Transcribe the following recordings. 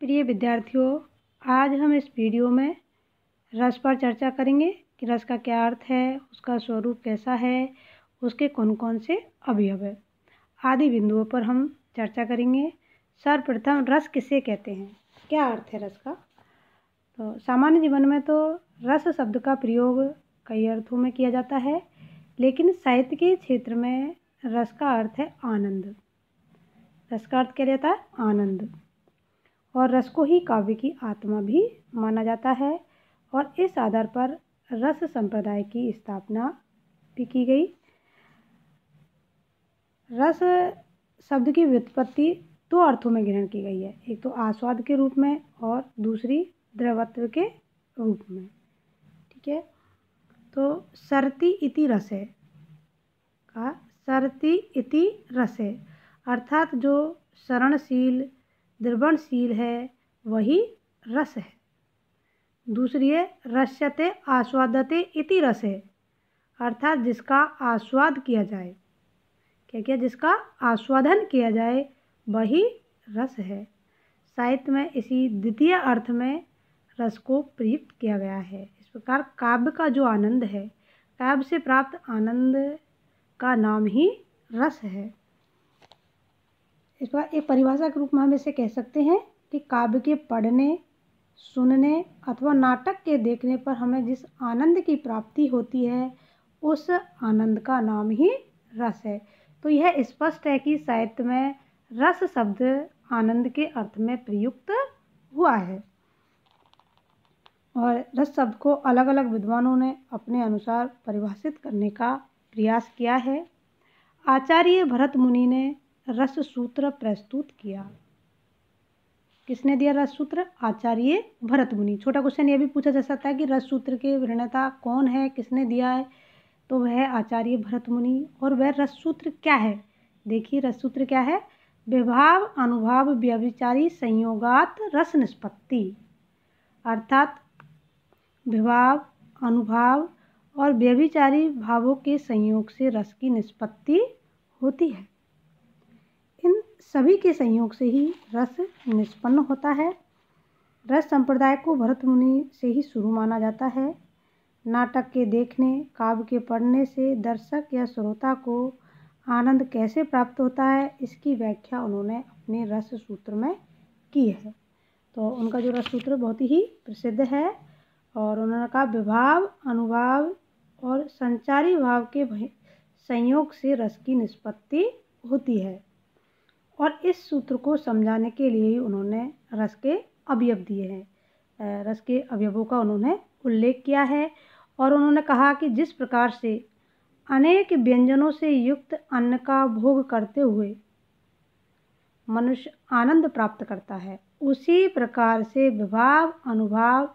प्रिय विद्यार्थियों आज हम इस वीडियो में रस पर चर्चा करेंगे कि रस का क्या अर्थ है उसका स्वरूप कैसा है उसके कौन कौन से अवयव है आदि बिंदुओं पर हम चर्चा करेंगे सर्वप्रथम रस किसे कहते हैं क्या अर्थ है रस का तो सामान्य जीवन में तो रस शब्द का प्रयोग कई अर्थों में किया जाता है लेकिन साहित्य के क्षेत्र में रस का अर्थ है आनंद रस का अर्थ क्या जाता है आनंद और रस को ही काव्य की आत्मा भी माना जाता है और इस आधार पर रस संप्रदाय की स्थापना भी की गई रस शब्द की व्युत्पत्ति दो अर्थों में ग्रहण की गई है एक तो आस्वाद के रूप में और दूसरी द्रवत्व के रूप में ठीक है तो सरती इति रस है का सरती इति रस है अर्थात जो शरणशील द्रवणशील है वही रस है दूसरी है रस्यते आस्वादते इति रस है अर्थात जिसका आस्वाद किया जाए क्या क्या जिसका आस्वादन किया जाए वही रस है साहित्य में इसी द्वितीय अर्थ में रस को प्रयुक्त किया गया है इस प्रकार काव्य का जो आनंद है काव्य से प्राप्त आनंद का नाम ही रस है इस प्रकार एक परिभाषा के रूप में हम इसे कह सकते हैं कि काव्य के पढ़ने सुनने अथवा नाटक के देखने पर हमें जिस आनंद की प्राप्ति होती है उस आनंद का नाम ही रस है तो यह स्पष्ट है कि साहित्य में रस शब्द आनंद के अर्थ में प्रयुक्त हुआ है और रस शब्द को अलग अलग विद्वानों ने अपने अनुसार परिभाषित करने का प्रयास किया है आचार्य भरत मुनि ने रस सूत्र प्रस्तुत किया किसने दिया रस सूत्र आचार्य भरत मुनि छोटा क्वेश्चन ये भी पूछा जा सकता है कि रस सूत्र के वृणता कौन है किसने दिया है तो वह आचार्य भरत मुनि और वह रस सूत्र क्या है देखिए रस सूत्र क्या है विभाव अनुभाव व्यभिचारी संयोगात रस निष्पत्ति अर्थात विभाव अनुभाव और व्यभिचारी भावों के संयोग से रस की निष्पत्ति होती है इन सभी के संयोग से ही रस निष्पन्न होता है रस संप्रदाय को भरत मुनि से ही शुरू माना जाता है नाटक के देखने काव्य के पढ़ने से दर्शक या श्रोता को आनंद कैसे प्राप्त होता है इसकी व्याख्या उन्होंने अपने रस सूत्र में की है तो उनका जो रस सूत्र बहुत ही प्रसिद्ध है और उन्होंने कहा विभाव अनुभाव और संचारी भाव के संयोग से रस की निष्पत्ति होती है और इस सूत्र को समझाने के लिए ही उन्होंने रस के अवयव दिए हैं रस के अवयवों का उन्होंने उल्लेख किया है और उन्होंने कहा कि जिस प्रकार से अनेक व्यंजनों से युक्त अन्न का भोग करते हुए मनुष्य आनंद प्राप्त करता है उसी प्रकार से विभाव अनुभाव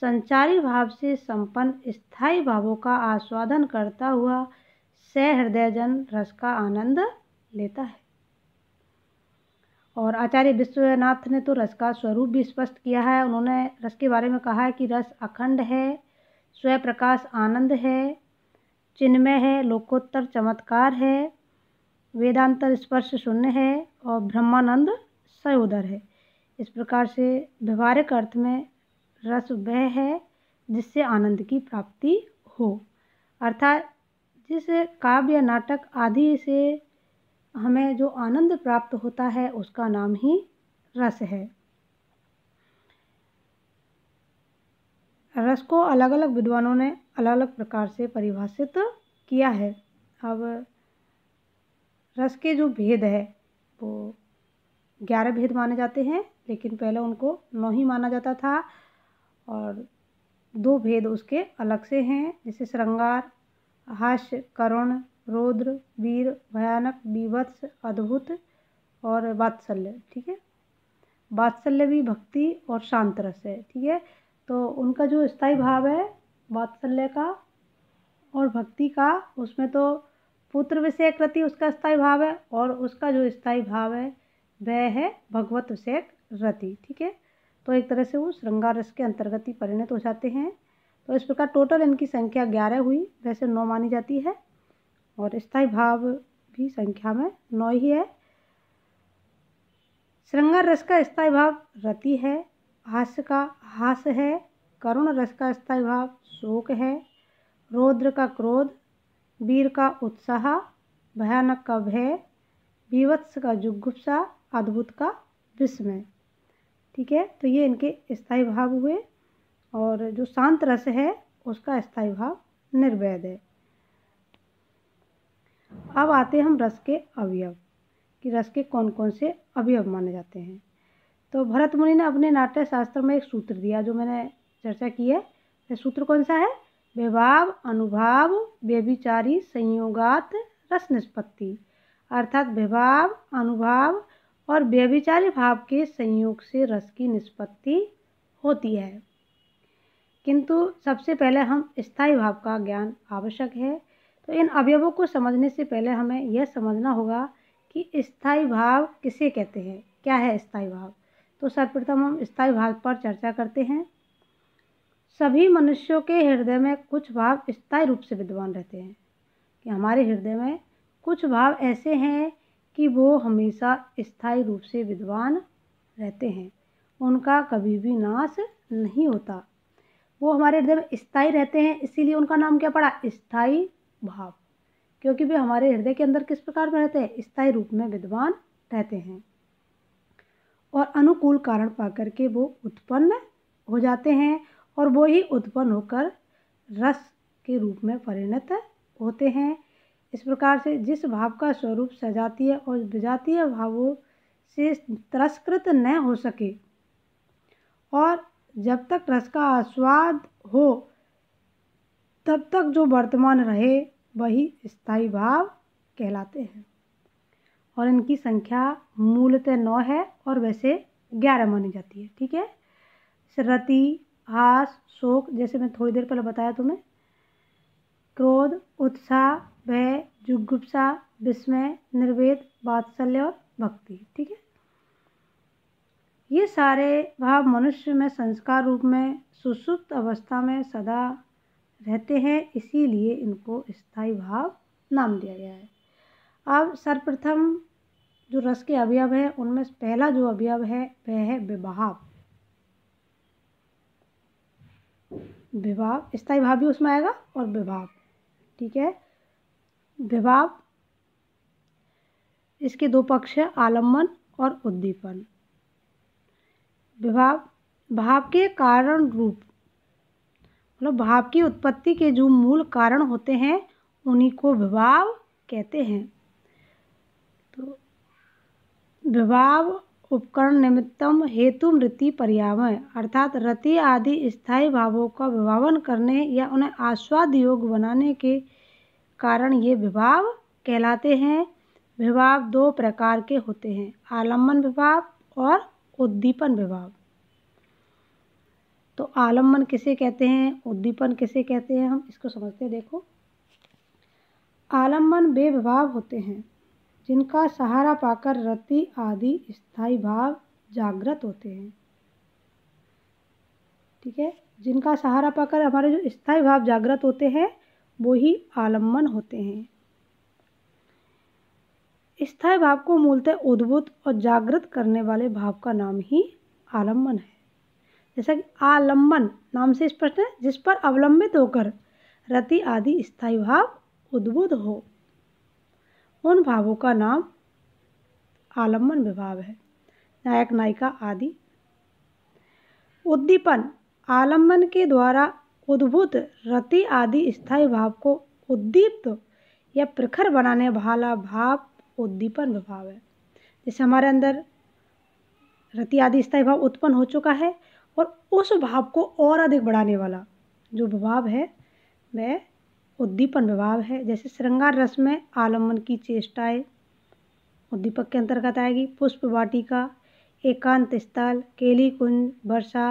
संचारी भाव से संपन्न स्थायी भावों का आस्वादन करता हुआ सहृदयजन रस का आनंद लेता है और आचार्य विश्वनाथ ने तो रस का स्वरूप भी स्पष्ट किया है उन्होंने रस के बारे में कहा है कि रस अखंड है स्वयं प्रकाश आनंद है चिन्मय है लोकोत्तर चमत्कार है वेदांतर स्पर्श शून्य है और ब्रह्मानंद सयोदर है इस प्रकार से व्यवहारिक अर्थ में रस वह है जिससे आनंद की प्राप्ति हो अर्थात जिस काव्य नाटक आदि से हमें जो आनंद प्राप्त होता है उसका नाम ही रस है रस को अलग अलग विद्वानों ने अलग अलग प्रकार से परिभाषित किया है अब रस के जो भेद है वो ग्यारह भेद माने जाते हैं लेकिन पहले उनको नौ ही माना जाता था और दो भेद उसके अलग से हैं जैसे श्रृंगार हास्य करुण रौद्र वीर भयानक विभत्स अद्भुत और वात्सल्य ठीक है वात्सल्य भी भक्ति और शांत रस है ठीक है तो उनका जो स्थाई भाव है वात्सल्य का और भक्ति का उसमें तो पुत्र विषय कृति उसका स्थाई भाव है और उसका जो स्थाई भाव है वह है भगवत विषय रति ठीक है तो एक तरह से वो श्रृंगार रस के अंतर्गत ही परिणत हो जाते हैं तो इस प्रकार टोटल इनकी संख्या ग्यारह हुई वैसे नौ मानी जाती है और स्थाई भाव भी संख्या में नौ ही है श्रृंगार रस का स्थाई भाव रति है हास्य का हास है करुण रस का स्थाई भाव शोक है रौद्र का क्रोध वीर का उत्साह भयानक का भय विवत्स का जुगुप्सा अद्भुत का विस्मय ठीक है तो ये इनके स्थाई भाव हुए और जो शांत रस है उसका स्थाई भाव निर्वैध है अब आते हैं हम रस के अवयव कि रस के कौन कौन से अवयव माने जाते हैं तो भरत मुनि ने अपने नाट्य शास्त्र में एक सूत्र दिया जो मैंने चर्चा की है वह सूत्र कौन सा है विभाव अनुभाव व्यभिचारी संयोगात रस निष्पत्ति अर्थात विभाव अनुभाव और व्यभिचारी भाव के संयोग से रस की निष्पत्ति होती है किंतु सबसे पहले हम स्थाई भाव का ज्ञान आवश्यक है तो इन अवयवों को समझने से पहले हमें यह समझना होगा कि स्थाई भाव किसे कहते हैं क्या है स्थाई भाव तो सर्वप्रथम हम स्थाई भाव पर चर्चा करते हैं सभी मनुष्यों के हृदय में कुछ भाव स्थाई रूप से विद्वान रहते हैं कि हमारे हृदय में कुछ भाव ऐसे हैं कि वो हमेशा स्थायी रूप से विद्वान रहते हैं उनका कभी भी नाश नहीं होता वो हमारे हृदय में स्थाई रहते हैं इसीलिए उनका नाम क्या पड़ा स्थाई भाव क्योंकि वे हमारे हृदय के अंदर किस प्रकार में रहते हैं स्थायी रूप में विद्वान रहते हैं और अनुकूल कारण पाकर के वो उत्पन्न हो जाते हैं और वो ही उत्पन्न होकर रस के रूप में परिणत होते हैं इस प्रकार से जिस भाव का स्वरूप सजातीय और विजातीय भावों से तिरस्कृत न हो सके और जब तक रस का आस्वाद हो तब तक जो वर्तमान रहे वही स्थायी भाव कहलाते हैं और इनकी संख्या मूलतः नौ है और वैसे ग्यारह मानी जाती है ठीक है रति आस शोक जैसे मैं थोड़ी देर पहले बताया तुम्हें क्रोध उत्साह भय जुगुप्सा विस्मय निर्वेद वात्सल्य और भक्ति ठीक है ये सारे भाव मनुष्य में संस्कार रूप में सुसुप्त अवस्था में सदा रहते हैं इसीलिए इनको स्थाई भाव नाम दिया गया है अब सर्वप्रथम जो रस के अवयव हैं उनमें से पहला जो अवयव है वह है विभाव विभाव स्थाई भाव भी उसमें आएगा और विभाव ठीक है विभाव इसके दो पक्ष हैं आलम्बन और उद्दीपन विभाव भाव के कारण रूप मतलब भाव की उत्पत्ति के जो मूल कारण होते हैं उन्हीं को विभाव कहते हैं तो विभाव उपकरण निमित्तम हेतु मृति पर्यावरण अर्थात रति आदि स्थायी भावों का विभावन करने या उन्हें आस्वाद योग बनाने के कारण ये विभाव कहलाते हैं विभाव दो प्रकार के होते हैं आलम्बन विभाव और उद्दीपन विभाव तो आलम्बन किसे कहते हैं उद्दीपन किसे कहते हैं हम इसको समझते हैं देखो आलम्बन बेभाव होते हैं जिनका सहारा पाकर रति आदि स्थाई भाव जागृत होते हैं ठीक है जिनका सहारा पाकर हमारे जो स्थाई भाव जागृत होते हैं वो ही आलम्बन होते हैं स्थाई भाव को मूलतः उद्भुत और जागृत करने वाले भाव का नाम ही आलम्बन है जैसा कि आलंबन नाम से स्पष्ट है जिस पर अवलंबित होकर रति आदि स्थायी भाव उद्भुत हो उन भावों का नाम आलम्बन विभाव है नायक नायिका आदि उद्दीपन आलम्बन के द्वारा उद्भुत रति आदि स्थायी भाव को उद्दीप्त या प्रखर बनाने वाला भाव उद्दीपन विभाव है जैसे हमारे अंदर रति आदि स्थायी भाव उत्पन्न हो चुका है और उस भाव को और अधिक बढ़ाने वाला जो भाव है वह उद्दीपन विभाव है जैसे श्रृंगार रस में आलम्बन की चेष्टाएं उद्दीपक के अंतर्गत आएगी पुष्प वाटिका एकांत स्थल केली कुंज वर्षा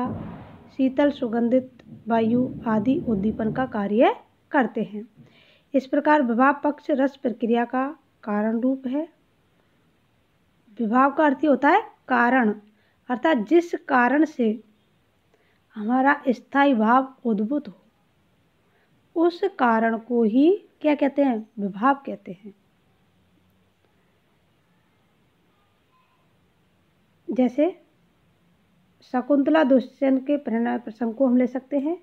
शीतल सुगंधित वायु आदि उद्दीपन का कार्य करते हैं इस प्रकार विभाव पक्ष रस प्रक्रिया का कारण रूप है विभाव का अर्थ होता है कारण अर्थात जिस कारण से हमारा स्थायी भाव उद्भुत हो उस कारण को ही क्या कहते हैं विभाव कहते हैं जैसे शकुंतला दुष्यंत के प्रणय प्रसंग को हम ले सकते हैं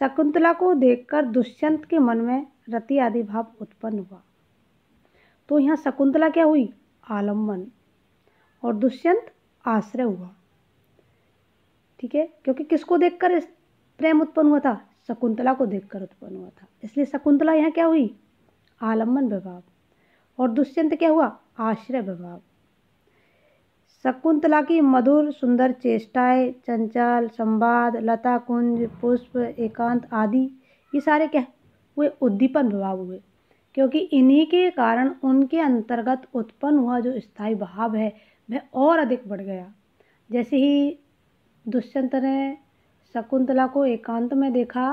शकुंतला को देखकर दुष्यंत के मन में रति आदि भाव उत्पन्न हुआ तो यहाँ शकुंतला क्या हुई आलम्बन और दुष्यंत आश्रय हुआ ठीक है क्योंकि किसको देखकर प्रेम उत्पन्न हुआ था शकुंतला को देखकर उत्पन्न हुआ था इसलिए शकुंतला यहाँ क्या हुई आलम्बन विभाव और दुष्यंत क्या हुआ आश्रय विभाव शकुंतला की मधुर सुंदर चेष्टाएं चंचल संवाद लता कुंज पुष्प एकांत आदि ये सारे क्या हुए उद्दीपन विभाव हुए क्योंकि इन्हीं के कारण उनके अंतर्गत उत्पन्न हुआ जो स्थायी भाव है वह और अधिक बढ़ गया जैसे ही दुष्यंत ने शकुंतला को एकांत में देखा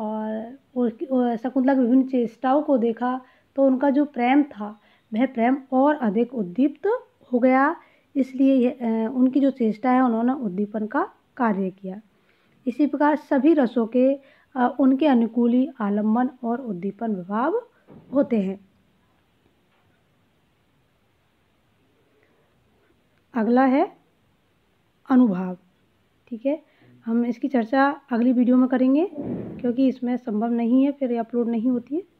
और शकुंतला की विभिन्न चेष्टाओं को देखा तो उनका जो प्रेम था वह प्रेम और अधिक उद्दीप्त हो गया इसलिए उनकी जो चेष्टा है उन्होंने उद्दीपन का कार्य किया इसी प्रकार सभी रसों के उनके अनुकूली आलम्बन और उद्दीपन विभाव होते हैं अगला है अनुभाव ठीक है हम इसकी चर्चा अगली वीडियो में करेंगे क्योंकि इसमें संभव नहीं है फिर अपलोड नहीं होती है